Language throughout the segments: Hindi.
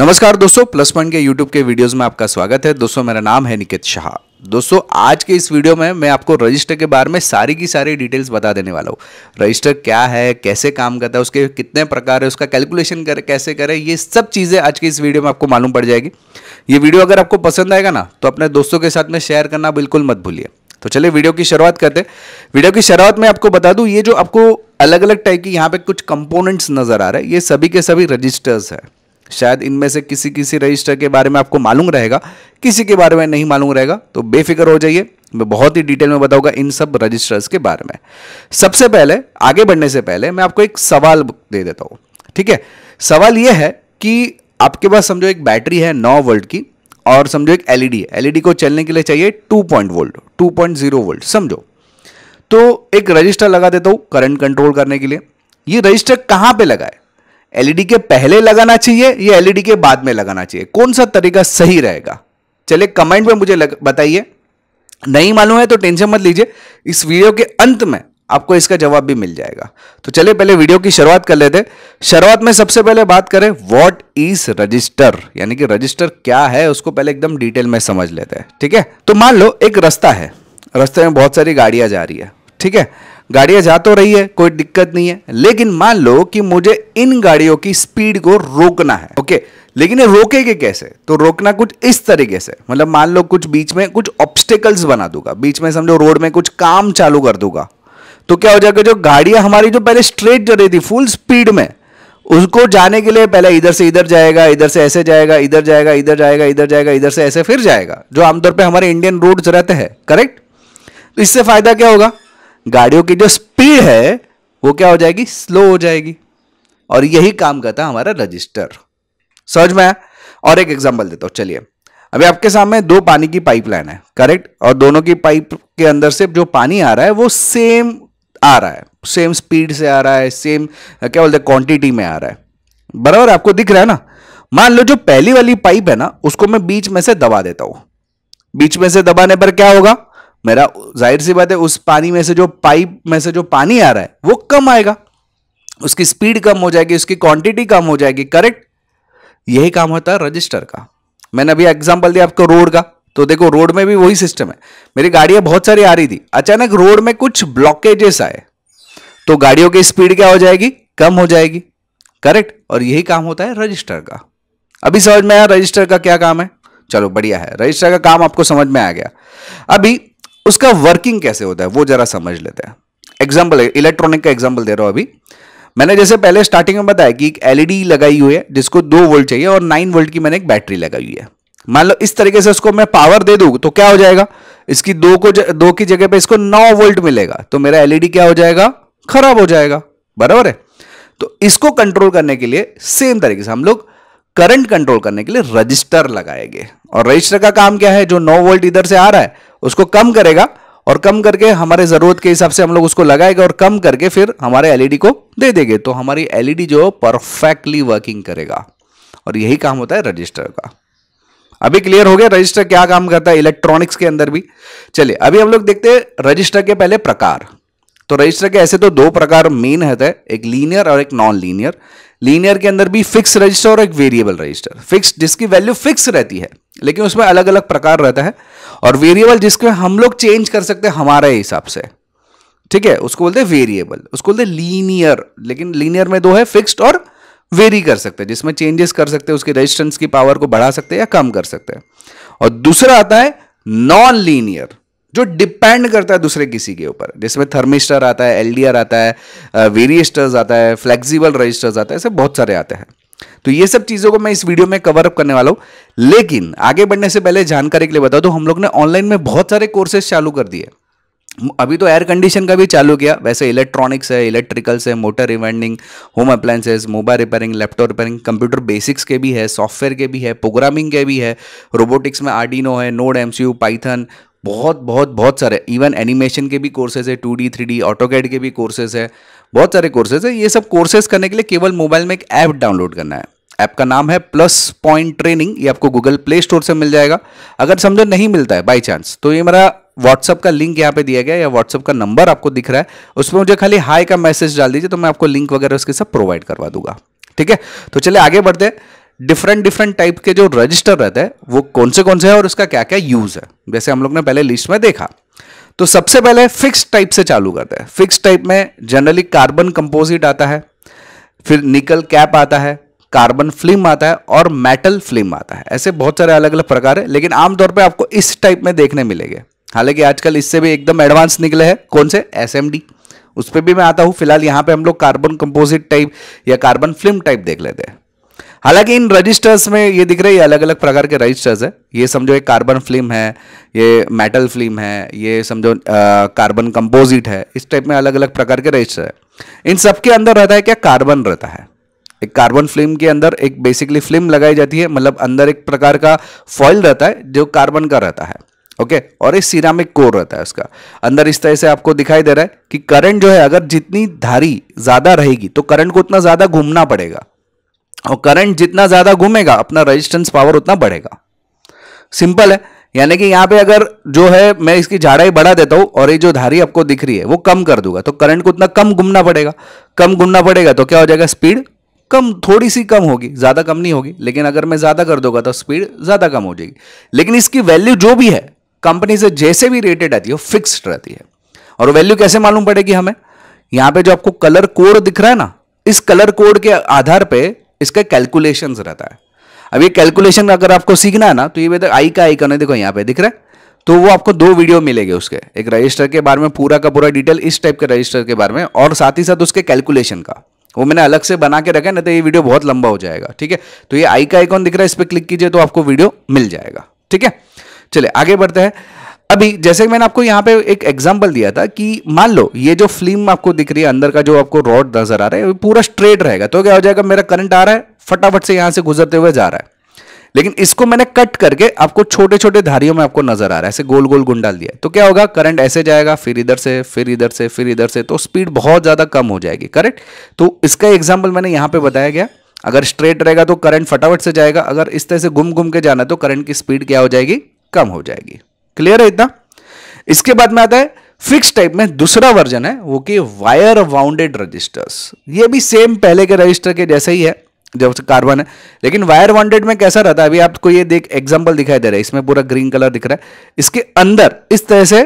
नमस्कार दोस्तों प्लस पॉइंट के यूट्यूब के वीडियोस में आपका स्वागत है दोस्तों मेरा नाम है निकित शाह दोस्तों आज के इस वीडियो में मैं आपको रजिस्टर के बारे में सारी की सारी डिटेल्स बता देने वाला हूँ रजिस्टर क्या है कैसे काम करता है उसके कितने प्रकार है उसका कैलकुलेशन कर कैसे करें ये सब चीज़ें आज के इस वीडियो में आपको मालूम पड़ जाएगी ये वीडियो अगर आपको पसंद आएगा ना तो अपने दोस्तों के साथ में शेयर करना बिल्कुल मत भूलिए तो चलिए वीडियो की शुरुआत करते वीडियो की शुरुआत में आपको बता दूँ ये जो आपको अलग अलग टाइप की यहाँ पे कुछ कंपोनेंट्स नज़र आ रहे हैं ये सभी के सभी रजिस्टर्स हैं शायद इनमें से किसी किसी रजिस्टर के बारे में आपको मालूम रहेगा किसी के बारे में नहीं मालूम रहेगा तो बेफिक्र हो जाइए मैं बहुत ही डिटेल में बताऊंगा इन सब रजिस्टर्स के बारे में सबसे पहले आगे बढ़ने से पहले मैं आपको एक सवाल दे देता हूं ठीक है सवाल यह है कि आपके पास समझो एक बैटरी है नौ वोल्ट की और समझो एक एलईडी है एलईडी को चलने के लिए चाहिए two point volt two point zero volt समझो तो एक रजिस्टर लगा देता हूं करंट कंट्रोल करने के लिए ये रजिस्टर कहां पे लगाए एलईडी के पहले लगाना चाहिए या एलईडी के बाद में लगाना चाहिए कौन सा तरीका सही रहेगा चलिए कमेंट में मुझे बताइए नहीं मालूम है तो टेंशन मत लीजिए इस वीडियो के अंत में आपको इसका जवाब भी मिल जाएगा तो चलिए पहले वीडियो की शुरुआत कर लेते शुरुआत में सबसे पहले बात करें व्हाट इज रजिस्टर यानी कि रजिस्टर क्या है उसको पहले एकदम डिटेल में समझ लेते हैं ठीक है तो मान लो एक रास्ता है रास्ते में बहुत सारी गाड़ियां जा रही है ठीक है गाड़ियां जा तो रही है कोई दिक्कत नहीं है लेकिन मान लो कि मुझे इन गाड़ियों की स्पीड को रोकना है ओके लेकिन ये रोकेगे कैसे तो रोकना कुछ इस तरीके से मतलब मान लो कुछ बीच में कुछ ऑब्स्टेकल्स बना दूंगा बीच में समझो रोड में कुछ काम चालू कर दूंगा तो क्या हो जाएगा जो गाड़ियां हमारी जो पहले स्ट्रेट जा रही थी फुल स्पीड में उसको जाने के लिए पहले इधर से इधर जाएगा इधर से ऐसे जाएगा इधर जाएगा इधर जाएगा इधर जाएगा इधर से ऐसे फिर जाएगा जो आमतौर पर हमारे इंडियन रोड्स रहते हैं करेक्ट इससे फायदा क्या होगा गाड़ियों की जो स्पीड है वो क्या हो जाएगी स्लो हो जाएगी और यही काम करता है हमारा रजिस्टर समझ में आया और एक एग्जाम्पल देता हूं चलिए अभी आपके सामने दो पानी की पाइपलाइन है करेक्ट और दोनों की पाइप के अंदर से जो पानी आ रहा है वो सेम आ रहा है सेम स्पीड से आ रहा है सेम क्या बोलते हैं क्वांटिटी में आ रहा है बराबर आपको दिख रहा है ना मान लो जो पहली वाली पाइप है ना उसको मैं बीच में से दबा देता हूं बीच में से दबाने पर क्या होगा मेरा जाहिर सी बात है उस पानी में से जो पाइप में से जो पानी आ रहा है वो कम आएगा उसकी स्पीड कम हो जाएगी उसकी क्वांटिटी कम हो जाएगी करेक्ट यही काम होता है रजिस्टर का मैंने अभी एग्जाम्पल दिया आपको रोड का तो देखो रोड में भी वही सिस्टम है मेरी गाड़ियां बहुत सारी आ रही थी अचानक रोड में कुछ ब्लॉकेजेस आए तो गाड़ियों की स्पीड क्या हो जाएगी कम हो जाएगी करेक्ट और यही काम होता है रजिस्टर का अभी समझ में आया रजिस्टर का क्या काम है चलो बढ़िया है रजिस्टर का काम आपको समझ में आ गया अभी उसका वर्किंग कैसे होता है वो जरा समझ लेते हैं एग्जाम्पल इलेक्ट्रॉनिक का एग्जाम्पल दे रहा हूं अभी मैंने जैसे पहले स्टार्टिंग में बताया कि एक एलईडी लगाई हुई है जिसको दो वोल्ट चाहिए और नाइन वोल्ट की मैंने एक बैटरी लगाई हुई है मान लो इस तरीके से उसको मैं पावर दे दू तो क्या हो जाएगा इसकी दो को ज, दो की जगह पे इसको नौ वोल्ट मिलेगा तो मेरा एलईडी क्या हो जाएगा खराब हो जाएगा बराबर है तो इसको कंट्रोल करने के लिए सेम तरीके से हम लोग करंट कंट्रोल करने के लिए रजिस्टर लगाएंगे और रजिस्टर का काम क्या है जो नौ वोल्ट इधर से आ रहा है उसको कम करेगा और कम करके हमारे ज़रूरत के हिसाब से हम लोग उसको लगाएगा और कम करके फिर हमारे एलईडी e को दे देंगे तो हमारी एलईडी e जो परफेक्टली वर्किंग करेगा और यही काम होता है रजिस्टर का अभी क्लियर हो गया रजिस्टर क्या काम करता है इलेक्ट्रॉनिक्स के अंदर भी चलिए अभी हम लोग देखते हैं रजिस्टर के पहले प्रकार तो रजिस्टर के ऐसे तो दो प्रकार मेन रहते हैं एक लीनियर और एक नॉन लीनियर लीनियर के अंदर भी फिक्स रजिस्टर और एक वेरिएबल रजिस्टर फिक्स जिसकी वैल्यू फिक्स रहती है लेकिन उसमें अलग अलग प्रकार रहता है और वेरिएबल जिसको हम लोग चेंज कर सकते हैं हमारे हिसाब से ठीक है उसको बोलते हैं वेरिएबल उसको बोलते हैं लीनियर लेकिन लीनियर में दो है फिक्स्ड और वेरी कर सकते हैं जिसमें चेंजेस कर सकते हैं उसके रेजिस्टेंस की पावर को बढ़ा सकते हैं या कम कर सकते हैं और दूसरा आता है नॉन लीनियर जो डिपेंड करता है दूसरे किसी के ऊपर जिसमें थर्मिस्टर आता है एलडीआर आता है वेरिएस्टर्स आता है फ्लेक्सिबल रजिस्टर्स आता है ऐसे बहुत सारे आते हैं तो ये सब चीज़ों को मैं इस वीडियो में कवर अप करने वाला हूं लेकिन आगे बढ़ने से पहले जानकारी के लिए बता दो तो हम लोग ने ऑनलाइन में बहुत सारे कोर्सेज चालू कर दिए अभी तो एयर कंडीशन का भी चालू किया वैसे इलेक्ट्रॉनिक्स है इलेक्ट्रिकल्स है motor rewinding home appliances mobile repairing laptop repairing computer basics के भी है सॉफ्टवेयर के भी है प्रोग्रामिंग के भी है रोबोटिक्स में आर्डिनो है नोड एम पाइथन बहुत बहुत बहुत सारे इवन एनिमेशन के भी कोर्सेज है टू डी थ्री डी के भी कोर्सेज है बहुत सारे कोर्सेज है ये सब कोर्सेज करने के लिए केवल मोबाइल में एक ऐप डाउनलोड करना है ऐप का नाम है प्लस पॉइंट ट्रेनिंग ये आपको गूगल प्ले स्टोर से मिल जाएगा अगर समझो नहीं मिलता है बाई चांस तो ये मेरा व्हाट्सअप का लिंक यहाँ पे दिया गया या व्हाट्सअप का नंबर आपको दिख रहा है उसमें मुझे खाली हाई का मैसेज डाल दीजिए तो मैं आपको लिंक वगैरह उसके साथ प्रोवाइड करवा दूंगा ठीक है तो चले आगे बढ़ते हैं डिफरेंट डिफरेंट टाइप के जो रजिस्टर रहते हैं वो कौन से कौन से हैं और उसका क्या क्या यूज़ है जैसे हम लोग ने पहले लिस्ट में देखा तो सबसे पहले फिक्स टाइप से चालू करते हैं फिक्स टाइप में जनरली कार्बन कंपोजिट आता है फिर निकल कैप आता है कार्बन फिल्म आता है और मेटल फिल्म आता है ऐसे बहुत सारे अलग अलग प्रकार है लेकिन आमतौर पर आपको इस टाइप में देखने मिलेंगे हालांकि आजकल इससे भी एकदम एडवांस निकले हैं कौन से एस उस पर भी मैं आता हूँ फिलहाल यहाँ पे हम लोग कार्बन कंपोजिट टाइप या कार्बन फिल्म टाइप देख लेते हैं हालांकि इन रजिस्टर्स में ये दिख रहे हैं अलग अलग प्रकार के रजिस्टर्स है ये समझो एक कार्बन फिल्म है ये मेटल फिल्म है ये समझो कार्बन कंपोजिट है इस टाइप में अलग अलग प्रकार के रजिस्टर है इन सब के अंदर रहता है क्या कार्बन रहता है एक कार्बन फिल्म के अंदर एक बेसिकली फिल्म लगाई जाती है मतलब अंदर एक प्रकार का फॉइल रहता है जो कार्बन का रहता है ओके okay? और एक सिरामिक कोर रहता है उसका अंदर इस तरह से आपको दिखाई दे रहा है कि करंट जो है अगर जितनी धारी ज़्यादा रहेगी तो करंट को उतना ज़्यादा घूमना पड़ेगा और करंट जितना ज़्यादा घूमेगा अपना रेजिस्टेंस पावर उतना बढ़ेगा सिंपल है यानी कि यहाँ पे अगर जो है मैं इसकी झाड़ाई बढ़ा देता हूँ और ये जो धारी आपको दिख रही है वो कम कर दूंगा तो करंट को उतना कम घूमना पड़ेगा कम घूमना पड़ेगा तो क्या हो जाएगा स्पीड कम थोड़ी सी कम होगी ज़्यादा कम नहीं होगी लेकिन अगर मैं ज़्यादा कर दूंगा तो स्पीड ज़्यादा कम हो जाएगी लेकिन इसकी वैल्यू जो भी है कंपनी से जैसे भी रेटेड आती है वो फिक्स्ड रहती है और वैल्यू कैसे मालूम पड़ेगी हमें यहाँ पे जो आपको कलर कोड दिख रहा है ना इस कलर कोड के आधार पर इसका कैलकुलेशन रहता है अब ये कैलकुलेशन अगर आपको सीखना है ना तो ये देखो आई का आई का देखो यहाँ पे दिख रहा है तो वो आपको दो वीडियो मिलेंगे उसके एक रजिस्टर के बारे में पूरा का पूरा डिटेल इस टाइप के रजिस्टर के बारे में और साथ ही साथ उसके कैलकुलेशन का वो मैंने अलग से बना के रखा है ना तो ये वीडियो बहुत लंबा हो जाएगा ठीक है तो ये आई का आइकॉन दिख रहा है इस पर क्लिक कीजिए तो आपको वीडियो मिल जाएगा ठीक है चलिए आगे बढ़ते हैं अभी जैसे मैंने आपको यहाँ पे एक एग्जाम्पल दिया था कि मान लो ये जो फिल्म आपको दिख रही है अंदर का जो आपको रॉड नजर आ रहा है पूरा स्ट्रेट रहेगा तो क्या हो जाएगा मेरा करंट आ रहा है फटाफट से यहां से गुजरते हुए जा रहा है लेकिन इसको मैंने कट करके आपको छोटे छोटे धारियों में आपको नजर आ रहा है ऐसे गोल गोल गुंडाल दिया तो क्या होगा करंट ऐसे जाएगा फिर इधर से फिर इधर से फिर इधर से तो स्पीड बहुत ज्यादा कम हो जाएगी करेक्ट तो इसका एग्जाम्पल मैंने यहां पर बताया गया अगर स्ट्रेट रहेगा तो करंट फटाफट से जाएगा अगर इस तरह से घुम घुम के जाना तो करंट की स्पीड क्या हो जाएगी कम हो जाएगी क्लियर है इतना इसके बाद में आता है फिक्स टाइप में दूसरा वर्जन है वो कि वायर वाउंडेड रजिस्टर्स ये भी सेम पहले के रजिस्टर के जैसा ही है जब कार्बन है लेकिन वायर वाउंडेड में कैसा रहता है अभी आपको ये देख एग्जांपल दिखाई दे रहा है इसमें पूरा ग्रीन कलर दिख रहा है इसके अंदर इस तरह से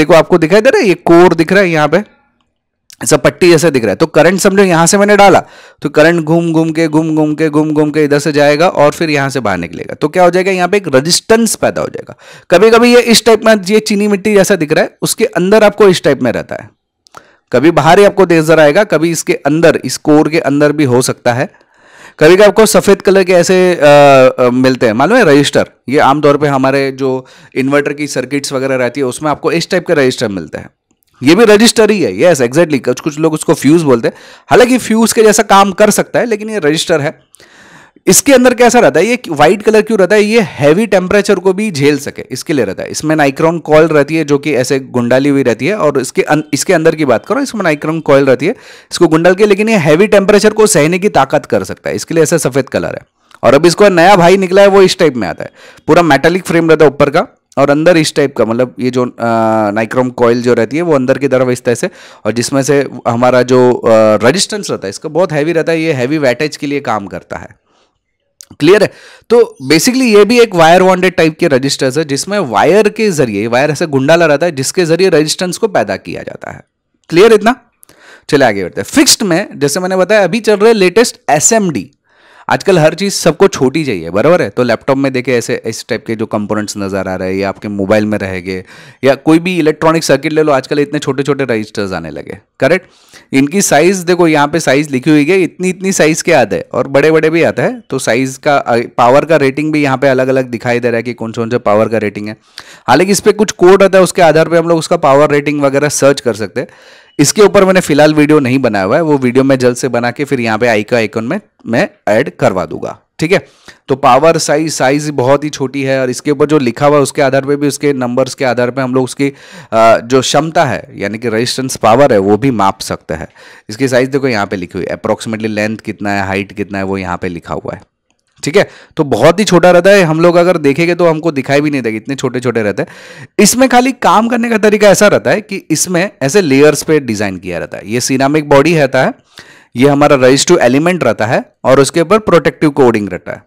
देखो आपको दिखाई दे रहा है ये कोर दिख रहा है यहाँ पे ऐसा पट्टी जैसा दिख रहा है तो करंट समझो यहां से मैंने डाला तो करंट घूम घूम के घूम घूम के घूम घूम के इधर से जाएगा और फिर यहां से बाहर निकलेगा तो क्या हो जाएगा यहाँ पे एक रेजिस्टेंस पैदा हो जाएगा कभी कभी ये इस टाइप में ये चीनी मिट्टी जैसा दिख रहा है उसके अंदर आपको इस टाइप में रहता है कभी बाहर ही आपको नजर आएगा कभी इसके अंदर इस कोर के अंदर भी हो सकता है कभी कभी आपको सफ़ेद कलर के ऐसे आ, आ, मिलते हैं मालूम है रजिस्टर ये आमतौर पर हमारे जो इन्वर्टर की सर्किट्स वगैरह रहती है उसमें आपको इस टाइप के रजिस्टर मिलते हैं ये भी रजिस्टर ही है यस एग्जैक्टली कुछ कुछ लोग उसको फ्यूज बोलते हैं हालांकि फ्यूज के जैसा काम कर सकता है लेकिन ये रजिस्टर है इसके अंदर कैसा रहता है ये व्हाइट कलर क्यों रहता है ये हैवी टेम्परेचर को भी झेल सके इसके लिए रहता है इसमें नाइक्रॉन कॉयल रहती है जो कि ऐसे गुंडाली हुई रहती है और इसके अन, अं- इसके अंदर की बात करो इसमें नाइक्रॉन कॉयल रहती है इसको गुंडल के लेकिन ये हैवी टेम्परेचर को सहने की ताकत कर सकता है इसके लिए ऐसा सफेद कलर है और अब इसको नया भाई निकला है वो इस टाइप में आता है पूरा मेटालिक फ्रेम रहता है ऊपर का और अंदर इस टाइप का मतलब ये जो नाइक्रोम कॉयल जो रहती है वो अंदर की तरफ इस तरह से और जिसमें से हमारा जो रजिस्टेंस रहता है इसका बहुत हैवी रहता है ये हैवी वैटेज के लिए काम करता है क्लियर है तो बेसिकली ये भी एक वायर वॉन्डेड टाइप के रजिस्टर्स है जिसमें वायर के जरिए वायर ऐसे गुंडाला रहता है जिसके जरिए रजिस्टेंस को पैदा किया जाता है क्लियर इतना चले आगे बढ़ते हैं फिक्स्ड में जैसे मैंने बताया अभी चल रहे लेटेस्ट एस एम डी आजकल हर चीज़ सबको छोटी चाहिए बराबर है तो लैपटॉप में देखे ऐसे इस टाइप के जो कंपोनेंट्स नज़र आ रहे हैं या आपके मोबाइल में रह गए या कोई भी इलेक्ट्रॉनिक सर्किट ले लो आजकल इतने छोटे छोटे रजिस्टर्स आने लगे करेक्ट इनकी साइज़ देखो यहाँ पे साइज़ लिखी हुई है इतनी इतनी साइज़ के आते हैं और बड़े बड़े भी आते हैं तो साइज़ का पावर का रेटिंग भी यहाँ पे अलग अलग दिखाई दे रहा है कि कौन कौन से पावर का रेटिंग है हालांकि इस पर कुछ कोड रहता है उसके आधार पर हम लोग उसका पावर रेटिंग वगैरह सर्च कर सकते हैं इसके ऊपर मैंने फिलहाल वीडियो नहीं बनाया हुआ है वो वीडियो मैं जल्द से बना के फिर यहाँ पे आई का आइकन में मैं ऐड करवा दूंगा ठीक है तो पावर साइज साइज बहुत ही छोटी है और इसके ऊपर जो लिखा हुआ है उसके आधार पे भी उसके नंबर्स के आधार पे हम लोग उसकी जो क्षमता है यानी कि रेजिस्टेंस पावर है वो भी माप सकते हैं इसकी साइज देखो यहाँ पे लिखी हुई है अप्रोक्सीमेटली लेंथ कितना है हाइट कितना है वो यहाँ पे लिखा हुआ है ठीक है तो बहुत ही छोटा रहता है हम लोग अगर देखेंगे तो हमको दिखाई भी नहीं देगा इतने छोटे छोटे रहते हैं इसमें खाली काम करने का तरीका ऐसा रहता है कि इसमें ऐसे लेयर्स पे डिजाइन किया रहता है ये सिनामिक बॉडी रहता है ये हमारा रजिस्टू एलिमेंट रहता है और उसके ऊपर प्रोटेक्टिव कोडिंग रहता है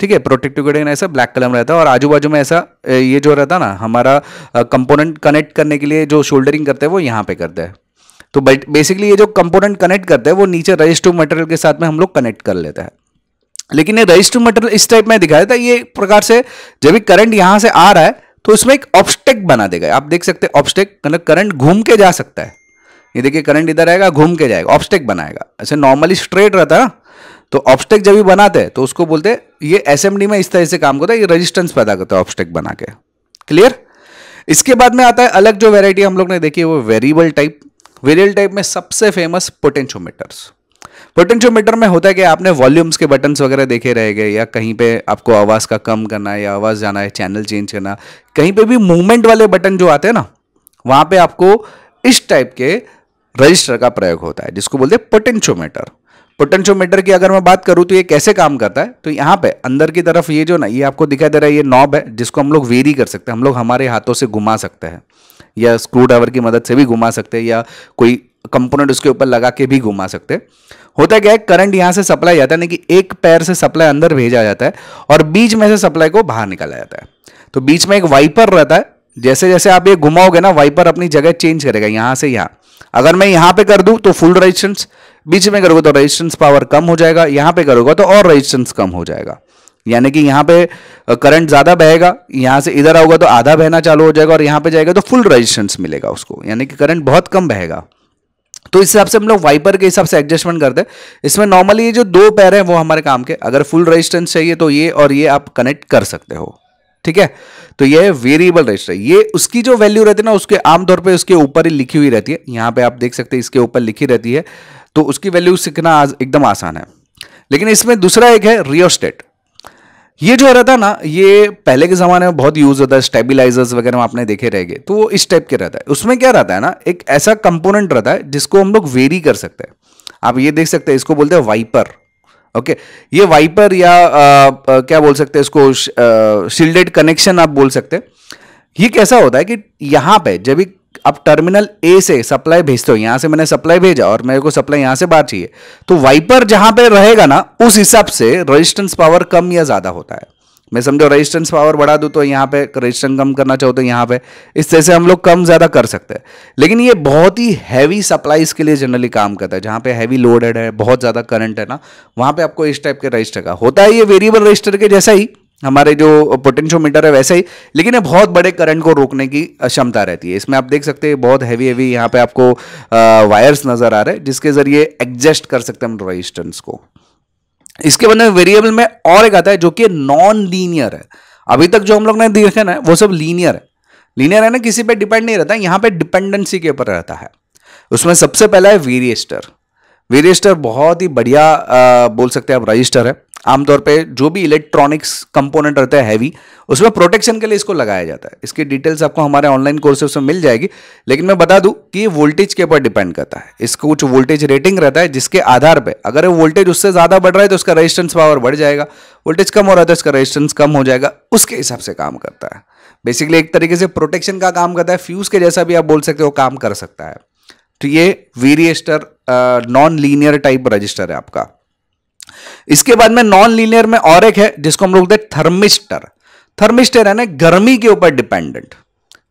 ठीक है प्रोटेक्टिव कोडिंग ऐसा ब्लैक कलर रहता है और आजू बाजू में ऐसा ये जो रहता है ना हमारा कंपोनेंट कनेक्ट करने के लिए जो शोल्डरिंग करते हैं वो यहाँ पे करते हैं तो बेसिकली ये जो कंपोनेंट कनेक्ट करते हैं वो नीचे रजिस्टिव मटेरियल के साथ में हम लोग कनेक्ट कर लेते हैं लेकिन ये रजिस्टर मटेरियल इस टाइप में दिखाया था ये प्रकार से जब भी करंट यहां से आ रहा है तो इसमें एक ऑब्स्टेक बना देगा आप देख सकते हैं ऑब्स्टेक मतलब करंट घूम के जा सकता है ये देखिए करंट इधर आएगा घूम के जाएगा ऑब्स्टेक बनाएगा ऐसे नॉर्मली स्ट्रेट रहता है तो ऑब्स्टेक जब भी बनाते हैं तो उसको बोलते हैं ये एसएमडी में इस तरह से काम करता है ये रेजिस्टेंस पैदा करता है ऑब्स्टेक बना के क्लियर इसके बाद में आता है अलग जो वेराइटी हम लोग ने देखी है वो वेरिएबल टाइप वेरिएबल टाइप में सबसे फेमस पोटेंशियोमीटर्स पोटेंशियोमीटर में होता है कि आपने वॉल्यूम्स के बटन्स वगैरह देखे रहेंगे या कहीं पे आपको आवाज़ का कम करना है या आवाज़ जाना है चैनल चेंज करना कहीं पे भी मूवमेंट वाले बटन जो आते हैं ना वहाँ पे आपको इस टाइप के रजिस्टर का प्रयोग होता है जिसको बोलते हैं पोटेंशियोमीटर पोटेंशियोमीटर की अगर मैं बात करूँ तो ये कैसे काम करता है तो यहाँ पर अंदर की तरफ ये जो ना ये आपको दिखाई दे रहा है ये नॉब है जिसको हम लोग वेरी कर सकते हैं हम लोग हमारे हाथों से घुमा सकते हैं या स्क्रू ड्राइवर की मदद से भी घुमा सकते हैं या कोई कंपोनेंट उसके ऊपर लगा के भी घुमा सकते होता क्या है करंट यहाँ से सप्लाई जाता है यानी कि एक पैर से सप्लाई अंदर भेजा जाता है और बीच में से सप्लाई को बाहर निकाला जाता है तो बीच में एक वाइपर रहता है जैसे जैसे आप ये घुमाओगे ना वाइपर अपनी जगह चेंज करेगा यहाँ से यहाँ अगर मैं यहाँ पे कर दूँ तो फुल रजिस्टेंस बीच में करोगे तो रजिस्टेंस पावर कम हो जाएगा यहाँ पे करोगे तो और रजिस्टेंस कम हो जाएगा यानी कि यहाँ पे करंट ज़्यादा बहेगा यहाँ से इधर आओगे तो आधा बहना चालू हो जाएगा और यहाँ पे जाएगा तो फुल रजिस्टेंस मिलेगा उसको यानी कि करंट बहुत कम बहेगा तो इस हिसाब से हम लोग वाइपर के हिसाब से एडजस्टमेंट करते हैं इसमें नॉर्मली ये जो दो पैर हैं वो हमारे काम के अगर फुल रजिस्टेंस चाहिए तो ये और ये आप कनेक्ट कर सकते हो ठीक है तो ये वेरिएबल रजिस्टर ये उसकी जो वैल्यू रहती है ना उसके आमतौर पे उसके ऊपर ही लिखी हुई रहती है यहाँ पे आप देख सकते हैं इसके ऊपर लिखी रहती है तो उसकी वैल्यू सीखना एकदम आसान है लेकिन इसमें दूसरा एक है रियोस्टेट ये जो रहता ना ये पहले के ज़माने में बहुत यूज़ होता है स्टेबिलाईजर्स वगैरह आपने देखे रहेंगे तो वो इस टाइप के रहता है उसमें क्या रहता है ना एक ऐसा कंपोनेंट रहता है जिसको हम लोग वेरी कर सकते हैं आप ये देख सकते हैं इसको बोलते हैं वाइपर ओके ये वाइपर या आ, आ, क्या बोल सकते हैं इसको शील्डेड कनेक्शन आप बोल सकते हैं ये कैसा होता है कि यहाँ पे जब एक अब टर्मिनल ए से सप्लाई भेजते हो यहां से मैंने सप्लाई भेजा और मेरे को सप्लाई यहां से बाहर चाहिए तो वाइपर जहां पे रहेगा ना उस हिसाब से रजिस्टेंस पावर कम या ज़्यादा होता है मैं समझो रजिस्टेंस पावर बढ़ा दू तो यहां पे रेजिस्टेंस कम करना चाहो तो यहां पे इस तरह से हम लोग कम ज़्यादा कर सकते हैं लेकिन ये बहुत ही हैवी सप्लाईज के लिए जनरली काम करता है जहां पे हैवी लोडेड है बहुत ज़्यादा करंट है ना वहां पे आपको इस टाइप के रजिस्टर का होता है ये वेरिएबल रजिस्टर के जैसा ही हमारे जो पोटेंशियोमीटर है वैसे ही लेकिन ये बहुत बड़े करंट को रोकने की क्षमता रहती है इसमें आप देख सकते हैं बहुत हैवी हैवी यहाँ पे आपको वायर्स नज़र आ रहे हैं जिसके ज़रिए एडजस्ट कर सकते हैं हम रजिस्टेंस को इसके बाद में वेरिएबल में और एक आता है जो कि नॉन लीनियर है अभी तक जो हम लोग ने देखा ना वो सब लीनियर है लीनियर है ना किसी पर डिपेंड नहीं रहता यहाँ पर डिपेंडेंसी के ऊपर रहता है उसमें सबसे पहला है वेरिएस्टर वेरिएस्टर बहुत ही बढ़िया बोल सकते हैं आप रजिस्टर है आमतौर पे जो भी इलेक्ट्रॉनिक्स कंपोनेंट रहता है हैवी उसमें प्रोटेक्शन के लिए इसको लगाया जाता है इसकी डिटेल्स आपको हमारे ऑनलाइन कोर्सेस में मिल जाएगी लेकिन मैं बता दूं कि ये वोल्टेज के ऊपर डिपेंड करता है इसको कुछ वोल्टेज रेटिंग रहता है जिसके आधार पर अगर वोल्टेज उससे ज़्यादा बढ़ रहा है तो उसका रजिस्टेंस पावर बढ़ जाएगा वोल्टेज कम हो रहा है तो उसका रजिस्टेंस कम हो जाएगा उसके हिसाब से काम करता है बेसिकली एक तरीके से प्रोटेक्शन का काम करता है फ्यूज़ के जैसा भी आप बोल सकते हो काम कर सकता है तो ये varistor non linear type resistor है आपका इसके बाद में नॉन लीनियर में और एक है जिसको हम लोग दे थर्मिस्टर थर्मिस्टर है ना गर्मी के ऊपर डिपेंडेंट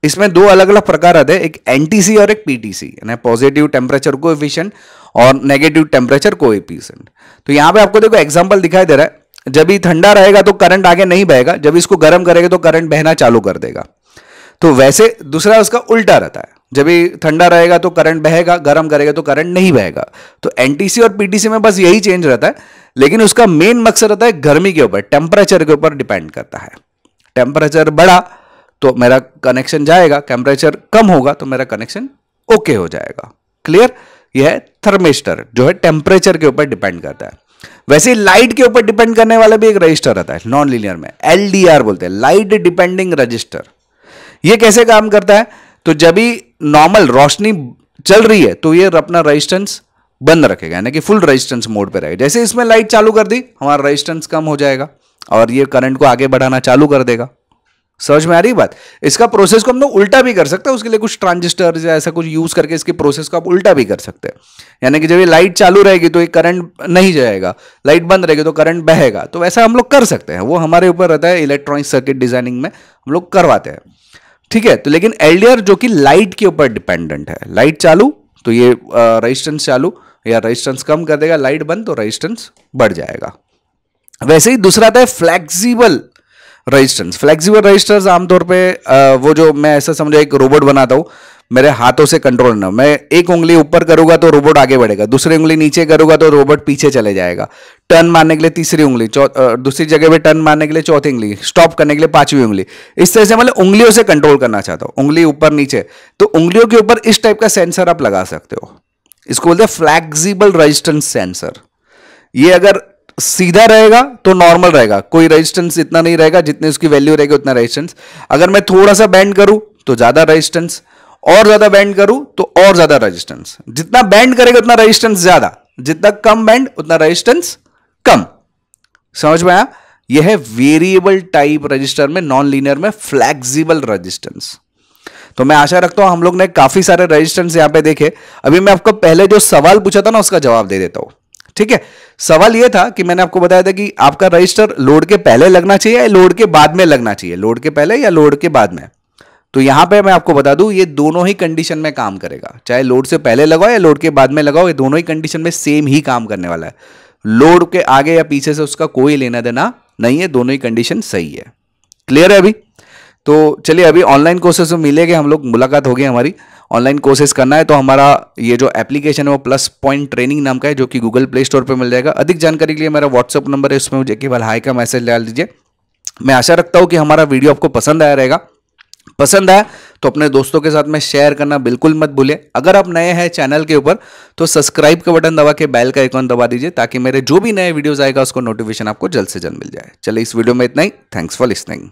इसमें दो अलग अलग प्रकार आते हैं एक एनटीसी और एक पीटीसी यानी पॉजिटिव टेम्परेचर को एफिशियंट और नेगेटिव टेम्परेचर को एफिशियंट तो यहां पे आपको देखो एग्जांपल दिखाई दे रहा है जब ये ठंडा रहेगा तो करंट आगे नहीं बहेगा जब इसको गर्म करेगा तो करंट बहना चालू कर देगा तो वैसे दूसरा उसका उल्टा रहता है जब ये ठंडा रहेगा तो करंट बहेगा गर्म करेगा तो करंट नहीं बहेगा तो एनटीसी और पीटीसी में बस यही चेंज रहता है लेकिन उसका मेन मकसद होता है गर्मी के ऊपर टेम्परेचर के ऊपर डिपेंड करता है टेम्परेचर बढ़ा तो मेरा कनेक्शन जाएगा टेम्परेचर कम होगा तो मेरा कनेक्शन ओके हो जाएगा क्लियर यह है थर्मेस्टर जो है टेम्परेचर के ऊपर डिपेंड करता है वैसे लाइट के ऊपर डिपेंड करने वाला भी एक रजिस्टर रहता है नॉन लिनियर में एल बोलते हैं लाइट डिपेंडिंग रजिस्टर यह कैसे काम करता है तो जब भी नॉर्मल रोशनी चल रही है तो यह अपना रजिस्टेंस बंद रखेगा यानी कि फुल रेजिस्टेंस मोड पे रहेगा जैसे इसमें लाइट चालू कर दी हमारा रेजिस्टेंस कम हो जाएगा और ये करंट को आगे बढ़ाना चालू कर देगा समझ में आ रही बात इसका प्रोसेस को हम लोग उल्टा भी कर सकते हैं उसके लिए कुछ ट्रांजिस्टर या ऐसा कुछ यूज करके इसके प्रोसेस को आप उल्टा भी कर सकते हैं यानी कि जब ये लाइट चालू रहेगी तो ये करंट नहीं जाएगा लाइट बंद रहेगी तो करंट बहेगा तो वैसा हम लोग कर सकते हैं वो हमारे ऊपर रहता है इलेक्ट्रॉनिक सर्किट डिजाइनिंग में हम लोग करवाते हैं ठीक है तो लेकिन एल जो कि लाइट के ऊपर डिपेंडेंट है लाइट चालू तो ये रजिस्टेंस चालू या रजिस्टेंस कम कर देगा लाइट बंद तो रजिस्टेंस बढ़ जाएगा वैसे ही दूसरा आता है फ्लैक्सिबल रजिस्टेंस फ्लेक्सिबल रजिस्टर्स आमतौर पे वो जो मैं ऐसा समझो एक रोबोट बनाता हूँ मेरे हाथों से कंट्रोल ना मैं एक उंगली ऊपर करूंगा तो रोबोट आगे बढ़ेगा दूसरी उंगली नीचे करूंगा तो रोबोट पीछे चले जाएगा टर्न मारने के लिए तीसरी उंगली दूसरी जगह पे टर्न मारने के लिए चौथी उंगली स्टॉप करने के लिए पांचवी उंगली इस तरह से मतलब उंगलियों से कंट्रोल करना चाहता हूँ उंगली ऊपर नीचे तो उंगलियों के ऊपर इस टाइप का सेंसर आप लगा सकते हो इसको बोलते हैं फ्लैक्सिबल रजिस्टेंस सेंसर ये अगर सीधा रहेगा तो नॉर्मल रहेगा कोई रजिस्टेंस इतना नहीं रहेगा जितने उसकी वैल्यू रहेगी उतना रजिस्टेंस अगर मैं थोड़ा सा बैंड करूं तो ज्यादा रजिस्टेंस और ज्यादा बैंड करूं तो और ज्यादा रजिस्टेंस जितना बैंड करेगा उतना रजिस्टेंस ज्यादा जितना कम बैंड उतना रजिस्टेंस कम समझ में आया यह है वेरिएबल टाइप रजिस्टर में नॉन लीनियर में फ्लैक्सिबल रजिस्टेंस तो मैं आशा रखता हूँ हम लोग ने काफ़ी सारे रजिस्टेंस यहां पे देखे अभी मैं आपको पहले जो सवाल पूछा था ना उसका जवाब दे देता हूं ठीक है सवाल यह था कि मैंने आपको बताया था कि आपका रजिस्टर लोड के पहले लगना चाहिए या लोड के बाद में लगना चाहिए लोड के पहले या लोड के बाद में तो यहां पे मैं आपको बता दूं ये दोनों ही कंडीशन में काम करेगा चाहे लोड से पहले लगाओ या लोड के बाद में लगाओ ये दोनों ही कंडीशन में सेम ही काम करने वाला है लोड के आगे या पीछे से उसका कोई लेना देना नहीं है दोनों ही कंडीशन सही है क्लियर है अभी तो चलिए अभी ऑनलाइन कोर्सेज में मिलेंगे हम लोग मुलाकात होगी हमारी ऑनलाइन कोर्सेज करना है तो हमारा ये जो एप्लीकेशन है वो प्लस पॉइंट ट्रेनिंग नाम का है जो कि गूगल प्ले स्टोर पर मिल जाएगा अधिक जानकारी के लिए मेरा व्हाट्सअप नंबर है उसमें मुझे केवल हाई का मैसेज डाल दीजिए मैं आशा रखता हूँ कि हमारा वीडियो आपको पसंद आया रहेगा पसंद आया तो अपने दोस्तों के साथ में शेयर करना बिल्कुल मत भूलें अगर आप नए हैं चैनल के ऊपर तो सब्सक्राइब का बटन दबा के बैल का आइकॉन दबा दीजिए ताकि मेरे जो भी नए वीडियोज आएगा उसको नोटिफिकेशन आपको जल्द से जल्द मिल जाए चलिए इस वीडियो में इतना ही थैंक्स फॉर लिसनिंग